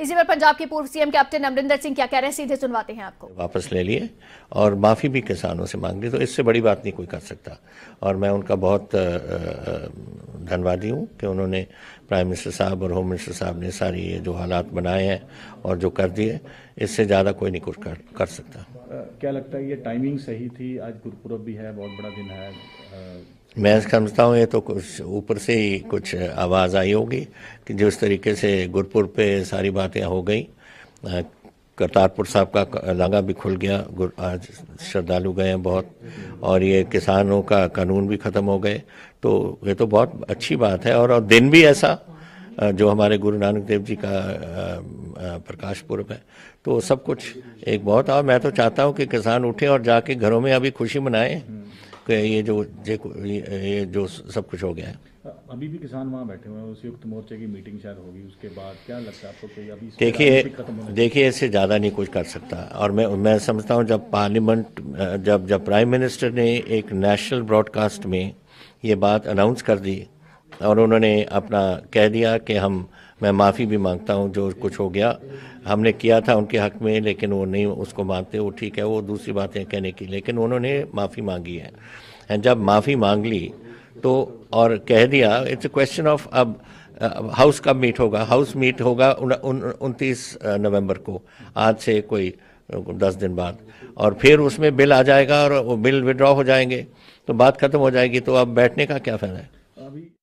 इसी पर पंजाब के पूर्व सीएम कैप्टन अमरिंदर सिंह क्या कह रहे हैं सीधे सुनवाते हैं आपको वापस ले लिए और माफ़ी भी किसानों से मांग ली तो इससे बड़ी बात नहीं कोई कर सकता और मैं उनका बहुत धनवादी हूँ कि उन्होंने प्राइम मिनिस्टर साहब और होम मिनिस्टर साहब ने सारी ये जो हालात बनाए हैं और जो कर दिए इससे ज़्यादा कोई नहीं कुछ कर, कर सकता क्या लगता है ये टाइमिंग सही थी आज गुरपुरब भी है बहुत बड़ा दिन है मैं समझता हूँ ये तो कुछ ऊपर से ही कुछ आवाज़ आई होगी कि जिस तरीके से गुरपुर पे सारी बातें हो गई करतारपुर साहब का लांगा भी खुल गया आज श्रद्धालु गए हैं बहुत और ये किसानों का कानून भी ख़त्म हो गए तो ये तो बहुत अच्छी बात है और, दिन भी ऐसा जो हमारे गुरु नानक देव जी का प्रकाश पूर्व है तो सब कुछ एक बहुत और मैं तो चाहता हूँ कि किसान उठे और जाके घरों में अभी खुशी मनाएं कि ये जो ये जो सब कुछ हो गया है अभी भी किसान वहाँ बैठे हुए हैं उस युक्त मोर्चे की मीटिंग शायद होगी उसके बाद क्या लगता है आपको कोई अभी देखिए देखिए इससे ज़्यादा नहीं कुछ कर सकता और मैं मैं समझता हूँ जब पार्लियामेंट जब जब प्राइम मिनिस्टर ने एक नेशनल ब्रॉडकास्ट में ये बात अनाउंस कर दी और उन्होंने अपना कह दिया कि हम मैं माफ़ी भी मांगता हूँ जो कुछ हो गया हमने किया था उनके हक में लेकिन वो नहीं उसको मानते वो ठीक है वो दूसरी बातें कहने की लेकिन उन्होंने माफ़ी मांगी है जब माफ़ी मांग ली तो और कह दिया इट्स अ क्वेश्चन ऑफ अब हाउस कब मीट होगा हाउस मीट होगा उनतीस नवंबर को आज से कोई दस दिन बाद और फिर उसमें बिल आ जाएगा और वो बिल विड्रॉ हो जाएंगे तो बात खत्म हो जाएगी तो अब बैठने का क्या फायदा है